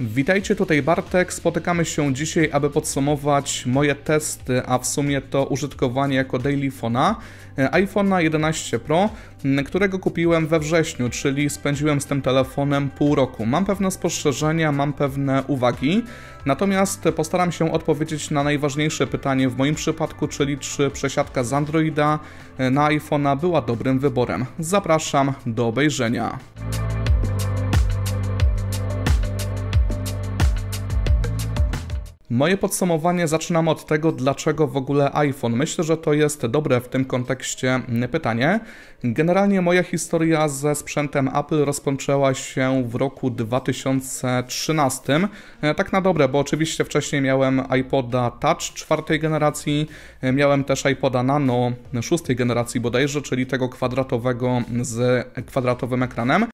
Witajcie, tutaj Bartek. Spotykamy się dzisiaj, aby podsumować moje testy, a w sumie to użytkowanie jako daily fona e, iPhone'a 11 Pro, którego kupiłem we wrześniu, czyli spędziłem z tym telefonem pół roku. Mam pewne spostrzeżenia, mam pewne uwagi, natomiast postaram się odpowiedzieć na najważniejsze pytanie w moim przypadku, czyli czy przesiadka z Androida e, na iPhone'a była dobrym wyborem. Zapraszam do obejrzenia. Moje podsumowanie zaczynam od tego, dlaczego w ogóle iPhone. Myślę, że to jest dobre w tym kontekście mm, pytanie. Generalnie moja historia ze sprzętem Apple rozpoczęła się w roku 2013. E, tak na dobre, bo oczywiście wcześniej miałem iPoda Touch czwartej generacji, e, miałem też iPoda Nano szóstej generacji bodajże, czyli tego kwadratowego z e, kwadratowym ekranem.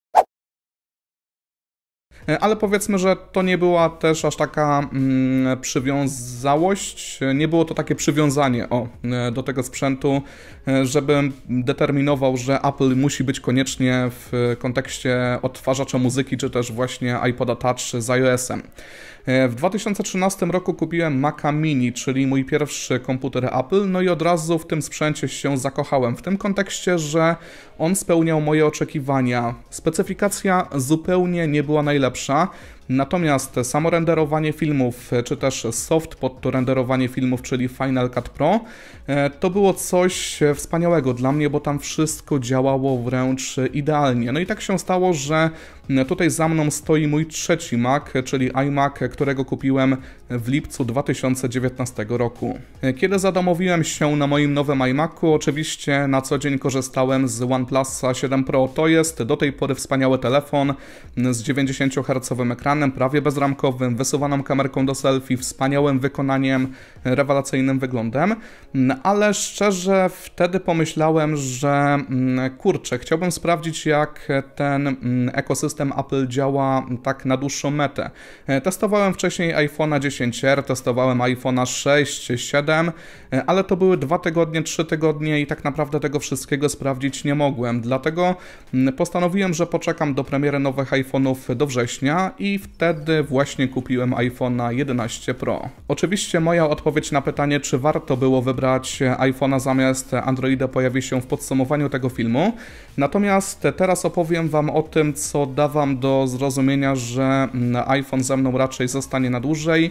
E, ale powiedzmy, że to nie była też aż taka mm, przywiązałość, nie było to takie przywiązanie o, e, do tego sprzętu, e, żebym determinował, że Apple musi być koniecznie w kontekście odtwarzacza muzyki, czy też właśnie iPoda Touch z iOS-em. E, w 2013 roku kupiłem Maca Mini, czyli mój pierwszy komputer Apple, no i od razu w tym sprzęcie się zakochałem. W tym kontekście, że on spełniał moje oczekiwania. Specyfikacja zupełnie nie była najlepsza. Natomiast samo renderowanie filmów, e, czy też soft pod to renderowanie filmów, czyli Final Cut Pro, e, to było coś e, wspaniałego dla mnie, bo tam wszystko działało wręcz idealnie. No i tak się stało, że tutaj za mną stoi mój trzeci Mac, czyli iMac, którego kupiłem w lipcu 2019 roku. Kiedy zadomowiłem się na moim nowym iMacu, oczywiście na co dzień korzystałem z OnePlusa 7 Pro. To jest do tej pory wspaniały telefon z 90-hercowym ekranem, prawie bezramkowym, wysuwaną kamerką do selfie, wspaniałym wykonaniem, rewelacyjnym wyglądem, ale szczerze wtedy pomyślałem, że mm, kurczę, chciałbym sprawdzić jak ten mm, ekosystem Apple działa tak na dłuższą metę. Testowałem wcześniej iPhone'a 10 10R, testowałem iPhone'a 6, 7, e, ale to były dwa tygodnie, trzy tygodnie i tak naprawdę tego wszystkiego sprawdzić nie mogłem. Dlatego mm, postanowiłem, że poczekam do premiery nowych iPhone'ów do września i wtedy właśnie kupiłem iPhone'a 11 Pro. Oczywiście moja odpowiedź na pytanie, czy warto było wybrać iPhone'a zamiast Androida pojawi się w podsumowaniu tego filmu. Natomiast teraz opowiem Wam o tym, co da Wam do zrozumienia, że mm, iPhone ze mną raczej zostanie na dłużej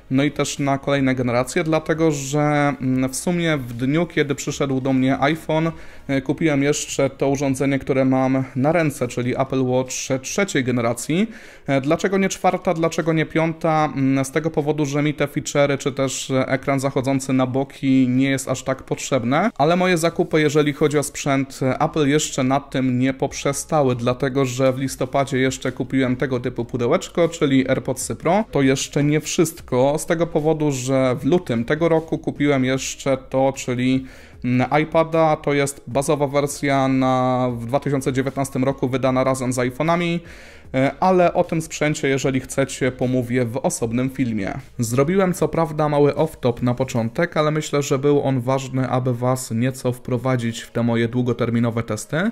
no i też na kolejne generacje, dlatego że mm, w sumie w dniu, kiedy przyszedł do mnie iPhone, e, kupiłem jeszcze to urządzenie, które mam na ręce, czyli Apple Watch trzeciej generacji. E, dlaczego nie czwarta, dlaczego nie piąta? Mm, z tego powodu, że mi te featurey, czy też e, ekran zachodzący na boki nie jest aż tak potrzebne, ale moje zakupy, jeżeli chodzi o sprzęt Apple, jeszcze na tym nie poprzestały, dlatego że w listopadzie jeszcze kupiłem tego typu pudełeczko, czyli AirPods Pro. To jeszcze nie wszystko z tego powodu, że w lutym tego roku kupiłem jeszcze to, czyli iPada. To jest bazowa wersja na, w 2019 roku wydana razem z iPhone'ami. E, ale o tym sprzęcie, jeżeli chcecie, pomówię w osobnym filmie. Zrobiłem co prawda mały off-top na początek, ale myślę, że był on ważny, aby Was nieco wprowadzić w te moje długoterminowe testy.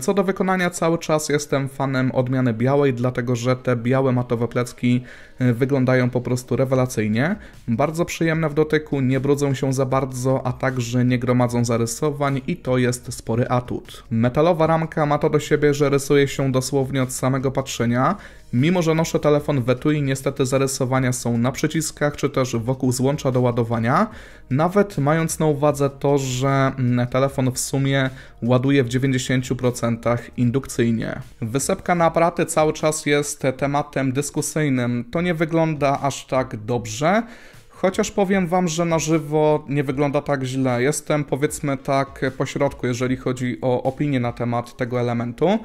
Co do wykonania cały czas jestem fanem odmiany białej, dlatego że te białe matowe plecki e, wyglądają po prostu rewelacyjnie. Bardzo przyjemne w dotyku, nie brudzą się za bardzo, a także nie gromadzą zarysowań i to jest spory atut. Metalowa ramka ma to do siebie, że rysuje się dosłownie od samego patrzenia mimo że noszę telefon w etui, niestety zarysowania są na przyciskach, czy też wokół złącza do ładowania. Nawet mając na uwadze to, że mm, telefon w sumie ładuje w 90% indukcyjnie. Wysepka na aparaty cały czas jest tematem dyskusyjnym. To nie wygląda aż tak dobrze, Chociaż powiem wam, że na żywo nie wygląda tak źle. Jestem powiedzmy tak pośrodku, jeżeli chodzi o opinię na temat tego elementu.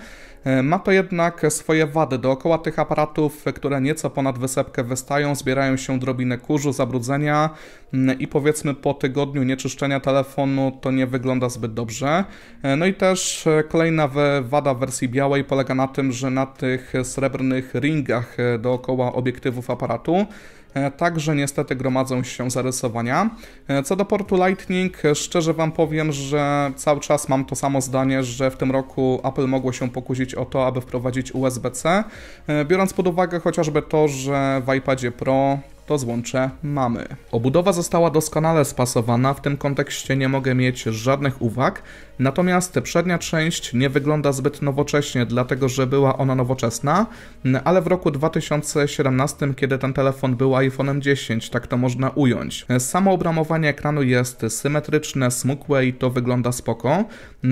E, ma to jednak swoje wady. Dookoła tych aparatów, które nieco ponad wysepkę wystają, zbierają się drobiny kurzu, zabrudzenia mm, i powiedzmy po tygodniu nieczyszczenia telefonu to nie wygląda zbyt dobrze. E, no i też e, kolejna wada wersji białej polega na tym, że na tych srebrnych ringach dookoła obiektywów aparatu E, także niestety gromadzą się zarysowania. E, co do portu Lightning, e, szczerze Wam powiem, że cały czas mam to samo zdanie, że w tym roku Apple mogło się pokusić o to, aby wprowadzić USB-C, biorąc pod uwagę chociażby to, że w iPadzie Pro to złącze mamy. Obudowa została doskonale spasowana, w tym kontekście nie mogę mieć żadnych uwag, natomiast przednia część nie wygląda zbyt nowocześnie, dlatego że była ona nowoczesna, ale w roku 2017, kiedy ten telefon był iPhone'em 10, tak to można ująć. Samo obramowanie ekranu jest symetryczne, smukłe i to wygląda spoko,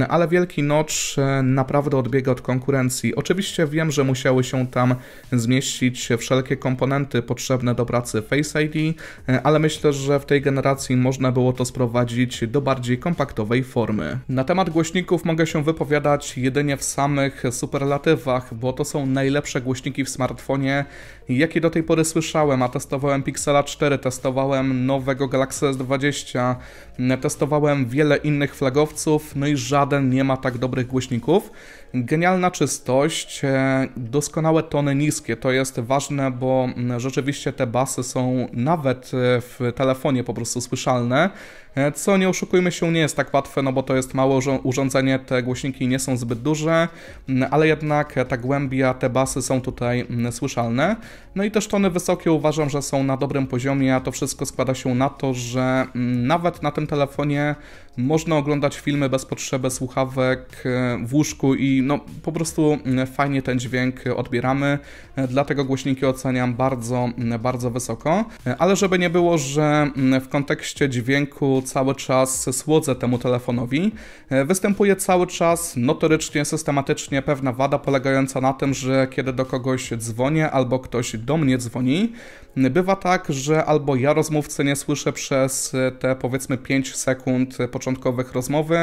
ale wielki notch e, naprawdę odbiega od konkurencji. Oczywiście wiem, że musiały się tam zmieścić wszelkie komponenty potrzebne do pracy Face ID, e, ale myślę, że w tej generacji można było to sprowadzić do bardziej kompaktowej formy. Na temat głośników mogę się wypowiadać jedynie w samych superlatywach, bo to są najlepsze głośniki w smartfonie, jakie do tej pory słyszałem, a testowałem Pixela 4, testowałem nowego Galaxy S20, mm, testowałem wiele innych flagowców, no i żaden nie ma tak dobrych głośników. Genialna czystość, e, doskonałe tony niskie, to jest ważne, bo mm, rzeczywiście te basy są nawet e, w telefonie po prostu słyszalne. E, co nie oszukujmy się nie jest tak łatwe, no bo to jest małe urządzenie, te głośniki nie są zbyt duże, mm, ale jednak e, ta głębia, te basy są tutaj mm, słyszalne. No i też tony wysokie uważam, że są na dobrym poziomie, a to wszystko składa się na to, że mm, nawet na tym telefonie można oglądać filmy bez potrzeby słuchawek e, w łóżku i no, po prostu e, fajnie ten dźwięk odbieramy, e, dlatego głośniki oceniam bardzo, bardzo wysoko. Ale żeby nie było, że w kontekście dźwięku cały czas słodzę temu telefonowi, występuje cały czas notorycznie, systematycznie pewna wada polegająca na tym, że kiedy do kogoś dzwonię albo ktoś do mnie dzwoni, bywa tak, że albo ja rozmówcy nie słyszę przez te powiedzmy 5 sekund początkowych początkowych rozmowy,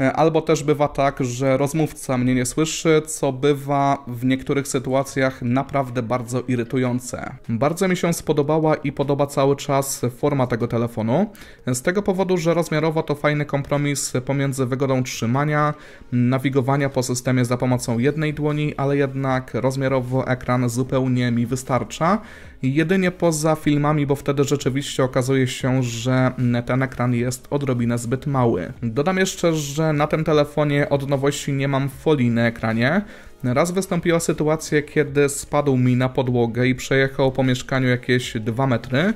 e, albo też bywa tak, że rozmówca mnie nie słyszy, co bywa w niektórych sytuacjach naprawdę bardzo irytujące. Bardzo mi się spodobała i podoba cały czas forma tego telefonu, z tego powodu, że rozmiarowo to fajny kompromis pomiędzy wygodą trzymania, nawigowania po systemie za pomocą jednej dłoni, ale jednak rozmiarowo ekran zupełnie mi wystarcza. Jedynie poza filmami, bo wtedy rzeczywiście okazuje się, że ten ekran jest odrobinę zbyt mały mały. Dodam jeszcze, że na tym telefonie od nowości nie mam folii na ekranie. Raz wystąpiła sytuacja, kiedy spadł mi na podłogę i przejechał po mieszkaniu jakieś 2 metry.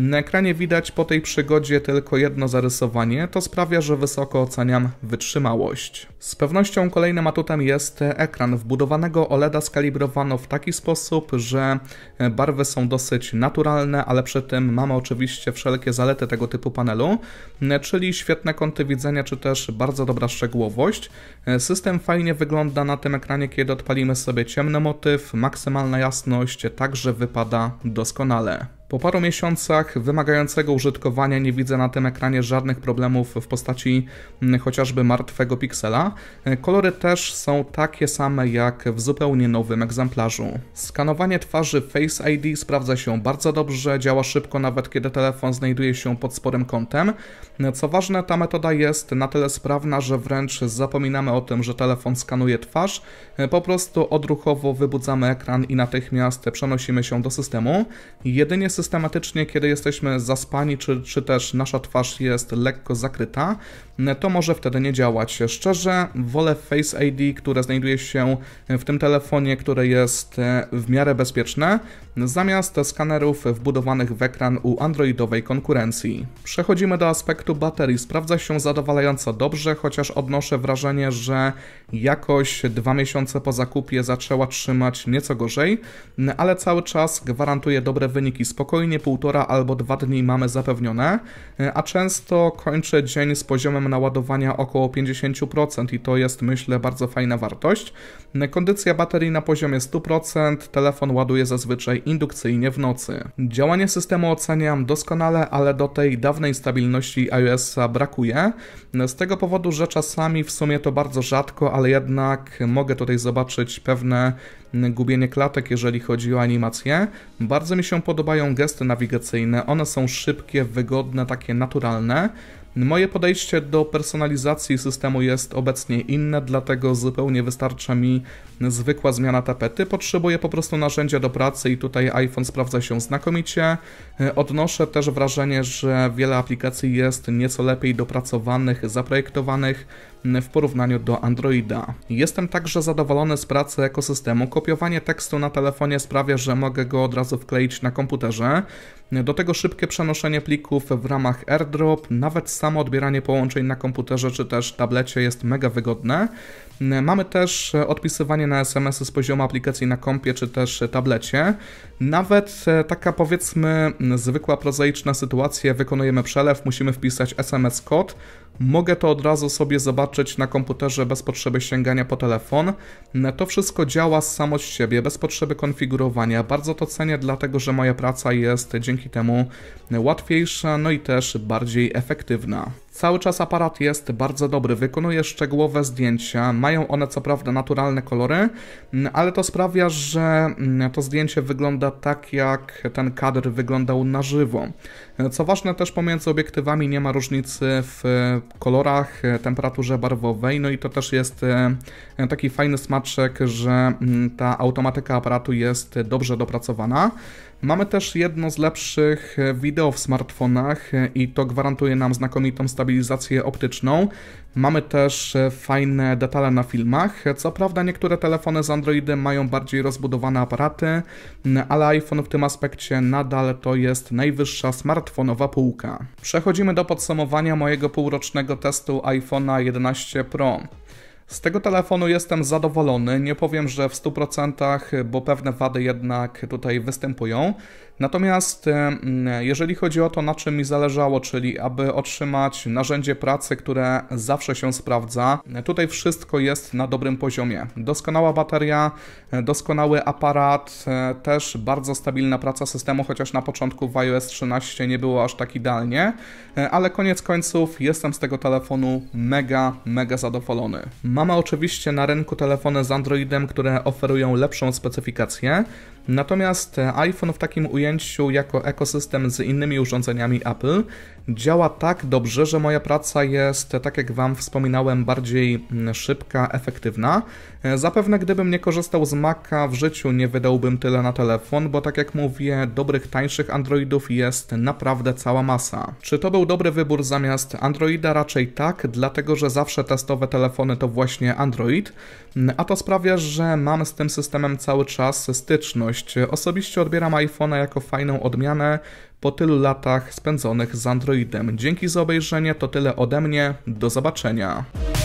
Na ekranie widać po tej przygodzie tylko jedno zarysowanie, to sprawia, że wysoko oceniam wytrzymałość. Z pewnością kolejnym atutem jest ekran. Wbudowanego OLEDa skalibrowano w taki sposób, że barwy są dosyć naturalne, ale przy tym mamy oczywiście wszelkie zalety tego typu panelu, czyli świetne kąty widzenia, czy też bardzo dobra szczegółowość. System fajnie wygląda na tym ekranie, kiedy odpalimy sobie ciemny motyw, maksymalna jasność także wypada doskonale. Po paru miesiącach wymagającego użytkowania nie widzę na tym ekranie żadnych problemów w postaci mm, chociażby martwego piksela. E, kolory też są takie same jak w zupełnie nowym egzemplarzu. Skanowanie twarzy Face ID sprawdza się bardzo dobrze, działa szybko nawet kiedy telefon znajduje się pod sporym kątem. E, co ważne, ta metoda jest na tyle sprawna, że wręcz zapominamy o tym, że telefon skanuje twarz. E, po prostu odruchowo wybudzamy ekran i natychmiast przenosimy się do systemu. Jedynie systematycznie, kiedy jesteśmy zaspani, czy, czy też nasza twarz jest lekko zakryta, to może wtedy nie działać. Szczerze, wolę Face ID, które znajduje się w tym telefonie, które jest e, w miarę bezpieczne, zamiast skanerów wbudowanych w ekran u androidowej konkurencji. Przechodzimy do aspektu baterii. Sprawdza się zadowalająco dobrze, chociaż odnoszę wrażenie, że jakoś dwa miesiące po zakupie zaczęła trzymać nieco gorzej, ale cały czas gwarantuje dobre wyniki. Spokojnie półtora albo dwa dni mamy zapewnione, e, a często kończę dzień z poziomem naładowania około 50% i to jest myślę bardzo fajna wartość. Kondycja baterii na poziomie 100%, telefon ładuje zazwyczaj indukcyjnie w nocy. Działanie systemu oceniam doskonale, ale do tej dawnej stabilności iOS-a brakuje. Z tego powodu, że czasami w sumie to bardzo rzadko, ale jednak mogę tutaj zobaczyć pewne gubienie klatek, jeżeli chodzi o animację. Bardzo mi się podobają gesty nawigacyjne, one są szybkie, wygodne, takie naturalne. Moje podejście do personalizacji systemu jest obecnie inne, dlatego zupełnie wystarcza mi zwykła zmiana tapety. Potrzebuję po prostu narzędzia do pracy i tutaj iPhone sprawdza się znakomicie. Odnoszę też wrażenie, że wiele aplikacji jest nieco lepiej dopracowanych, zaprojektowanych w porównaniu do Androida. Jestem także zadowolony z pracy ekosystemu. Kopiowanie tekstu na telefonie sprawia, że mogę go od razu wkleić na komputerze. Do tego szybkie przenoszenie plików w ramach AirDrop, nawet samo odbieranie połączeń na komputerze czy też tablecie jest mega wygodne. Mamy też e, odpisywanie na SMS-y z poziomu aplikacji na kompie czy też e, tablecie. Nawet e, taka powiedzmy zwykła prozaiczna sytuacja, wykonujemy przelew, musimy wpisać SMS kod. Mogę to od razu sobie zobaczyć na komputerze bez potrzeby sięgania po telefon. To wszystko działa samo z siebie, bez potrzeby konfigurowania. Bardzo to cenię, dlatego że moja praca jest dzięki temu łatwiejsza, no i też bardziej efektywna. Cały czas aparat jest bardzo dobry, wykonuje szczegółowe zdjęcia, mają one co prawda naturalne kolory, mm, ale to sprawia, że mm, to zdjęcie wygląda tak, jak ten kadr wyglądał na żywo. Co ważne, też pomiędzy obiektywami nie ma różnicy w e, kolorach, e, temperaturze barwowej, no i to też jest e, taki fajny smaczek, że mm, ta automatyka aparatu jest dobrze dopracowana. Mamy też jedno z lepszych e, wideo w smartfonach e, i to gwarantuje nam znakomitą stabilizację optyczną. Mamy też e, fajne detale na filmach. Co prawda niektóre telefony z Androidem mają bardziej rozbudowane aparaty, ale iPhone w tym aspekcie nadal to jest najwyższa smartfonowa półka. Przechodzimy do podsumowania mojego półrocznego testu iPhone'a 11 Pro. Z tego telefonu jestem zadowolony. Nie powiem, że w 100%, bo pewne wady jednak tutaj występują. Natomiast e, jeżeli chodzi o to, na czym mi zależało, czyli aby otrzymać narzędzie pracy, które zawsze się sprawdza, tutaj wszystko jest na dobrym poziomie. Doskonała bateria, e, doskonały aparat, e, też bardzo stabilna praca systemu, chociaż na początku w iOS 13 nie było aż tak idealnie, ale koniec końców jestem z tego telefonu mega, mega zadowolony. Mamy oczywiście na rynku telefony z Androidem, które oferują lepszą specyfikację, Natomiast e, iPhone w takim ujęciu jako ekosystem z innymi urządzeniami Apple działa tak dobrze, że moja praca jest, tak jak Wam wspominałem, bardziej mm, szybka, efektywna. E, zapewne gdybym nie korzystał z Maca w życiu nie wydałbym tyle na telefon, bo tak jak mówię, dobrych, tańszych Androidów jest naprawdę cała masa. Czy to był dobry wybór zamiast Androida? Raczej tak, dlatego że zawsze testowe telefony to właśnie Android, mm, a to sprawia, że mam z tym systemem cały czas styczność. Osobiście odbieram iPhone'a jako fajną odmianę, po tylu latach spędzonych z Androidem. Dzięki za obejrzenie, to tyle ode mnie, do zobaczenia.